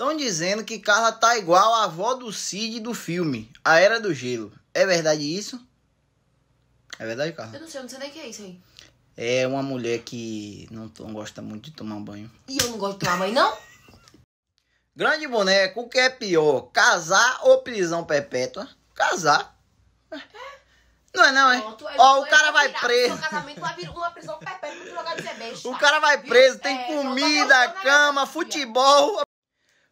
Estão dizendo que Carla tá igual a avó do Cid do filme, A Era do Gelo. É verdade isso? É verdade, Carla? Eu não sei, eu não sei nem o que é isso aí. É uma mulher que não, não gosta muito de tomar banho. E eu não gosto de tomar banho, não? Grande boneco, o que é pior? Casar ou prisão perpétua? Casar. É. Não é não, hein? É Ó, o cara vai preso. O cara vai preso, tem é, comida, cama, futebol.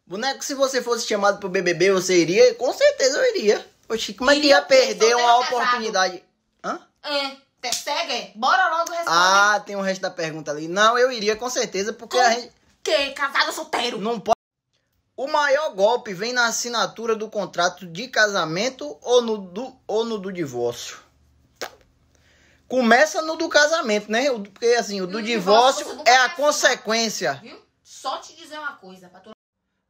Boneco, se você fosse chamado pro BBB, você iria? Com certeza eu iria. Oxi, como é que ia perder uma oportunidade? Hã? É. Segue? Bora logo responder. Ah, tem o um resto da pergunta ali. Não, eu iria com certeza, porque com a gente. Que? Casado solteiro? Não pode. O maior golpe vem na assinatura do contrato de casamento ou no do, ou no do divórcio? Começa no do casamento, né? Porque assim, o do divórcio, é a consequência. Viu? Só te dizer uma coisa, pra tu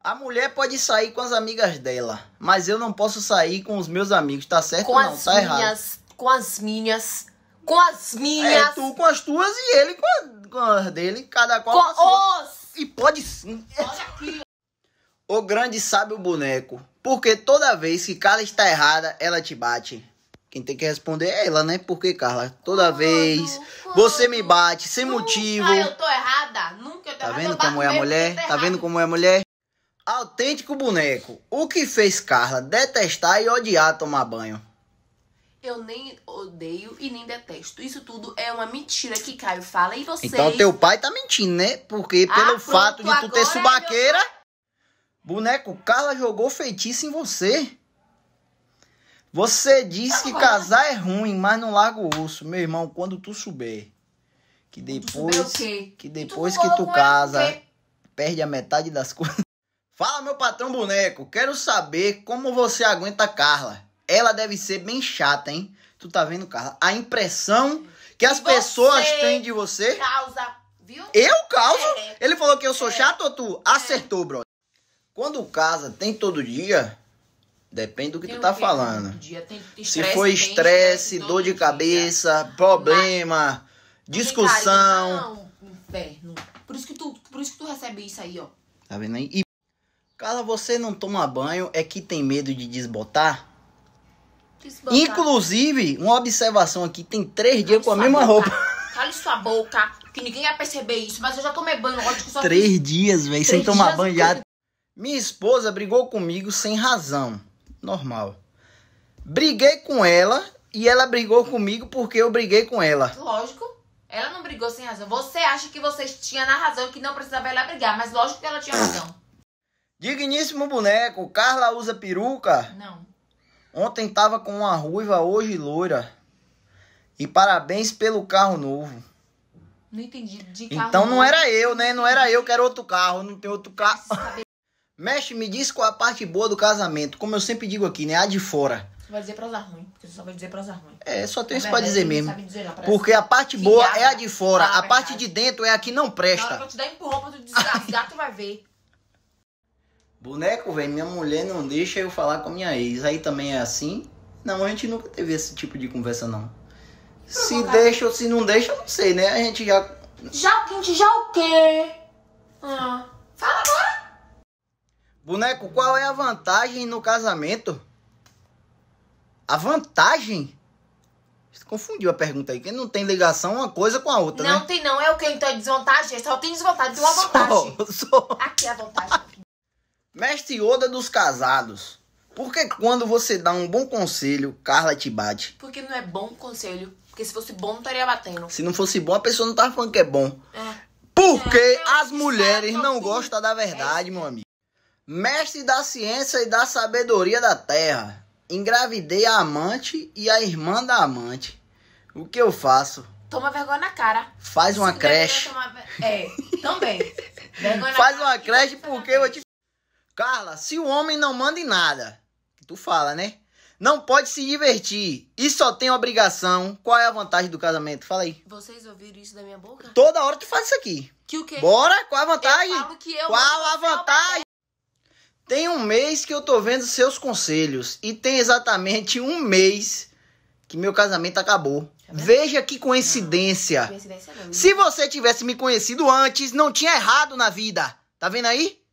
a mulher pode sair com as amigas dela, mas eu não posso sair com os meus amigos, tá certo com ou não? As tá minhas, errado. Com as minhas, com as é, minhas. É, tu com as tuas e ele com, a, com as dele, cada qual com, com os... E pode sim. aqui. O grande sabe o boneco, porque toda vez que Carla está errada, ela te bate. Quem tem que responder é ela, né? Porque, Carla, toda quando, vez quando, você me bate sem nunca motivo. eu tô errada, nunca eu tô tá errada. Vendo é tá como é a mulher? Tá vendo como é a mulher? Autêntico boneco. O que fez Carla detestar e odiar tomar banho? Eu nem odeio e nem detesto. Isso tudo é uma mentira que Caio fala e vocês... Então teu pai tá mentindo, né? Porque ah, pelo pronto, fato de tu ter é subaqueira... É Boneco, Carla jogou feitiço em você. Você disse que casar é ruim, mas não larga o osso. Meu irmão, quando tu souber que depois... Tu souber que depois que tu casa, perde a metade das coisas... Fala, meu patrão boneco. Quero saber como você aguenta a Carla. Ela deve ser bem chata, hein? Tu tá vendo, Carla? A impressão que as pessoas têm de você. Causa, viu? Eu causo? É. Ele falou que eu sou é. chato ou tu? É. Acertou, é. bro. Quando casa, tem todo dia? Depende do que tem tu tá que falando. Dia, tem, Se for estresse, dor de dia. cabeça, problema, Mas, discussão. Não, não, inferno. Por isso que tu, por isso que tu recebe isso aí, ó. Tá vendo aí? E Carla, você não toma banho é que tem medo de desbotar? desbotar. Inclusive, uma observação aqui, tem três dias com a mesma boca. roupa. Cale sua boca, que ninguém vai perceber isso, mas eu já tomei banho, ótimo que só Três fiz. dias, velho, sem tomar banho já. De... Minha esposa brigou comigo sem razão. Normal. Briguei com ela e ela brigou comigo porque eu briguei com ela. Lógico. Ela não brigou sem razão. Você acha que você tinha na razão e que não precisava ela brigar, mas lógico que ela tinha razão. Digníssimo boneco, Carla usa peruca? Não. Ontem tava com uma ruiva, hoje loira. E parabéns pelo carro novo. Não entendi. De carro então não era eu, né? Não era eu que era outro carro. Não tem outro carro. Mexe, me diz qual a parte boa do casamento. Como eu sempre digo aqui, né? A de fora. Você vai dizer usar ruim, porque você só vai dizer usar ruim. É, só tem isso pra dizer mesmo. Dizer não, porque a parte boa é a de fora. Ah, a é parte de dentro é a que não presta. Na hora que eu te dar empurrão pra tu desgastar, tu vai ver. Boneco, velho, minha mulher não deixa eu falar com a minha ex. Aí também é assim? Não, a gente nunca teve esse tipo de conversa, não. Se deixa ou se não deixa, eu não sei, né? A gente já. Já, a gente já o quê? Ah. Fala agora! Boneco, qual é a vantagem no casamento? A vantagem? Você confundiu a pergunta aí, que não tem ligação uma coisa com a outra, não né? Não tem não, é o que então é desvantagem? É só tem desvantagem, tem uma vantagem. Só, só. Aqui é a vantagem. Mestre Oda dos casados. Porque quando você dá um bom conselho, Carla te bate. Porque não é bom conselho. Porque se fosse bom, não estaria batendo. Se não fosse bom, a pessoa não estaria falando que é bom. É. Porque é, as mulheres não assim. gostam da verdade, é. meu amigo. Mestre da ciência e da sabedoria da terra. Engravidei a amante e a irmã da amante. O que eu faço? Toma vergonha na cara. Faz uma creche. Tomar... É, também. Vergonha Faz uma creche porque eu te Carla, se o homem não manda em nada, tu fala, né? Não pode se divertir e só tem obrigação. Qual é a vantagem do casamento? Fala aí. Vocês ouviram isso da minha boca? Toda hora tu faz isso aqui. Que o quê? Bora? Qual a vantagem? Eu falo que eu Qual a vantagem? Tem um mês que eu tô vendo seus conselhos e tem exatamente um mês que meu casamento acabou. É Veja que coincidência. Não, coincidência não. Se você tivesse me conhecido antes, não tinha errado na vida. Tá vendo aí?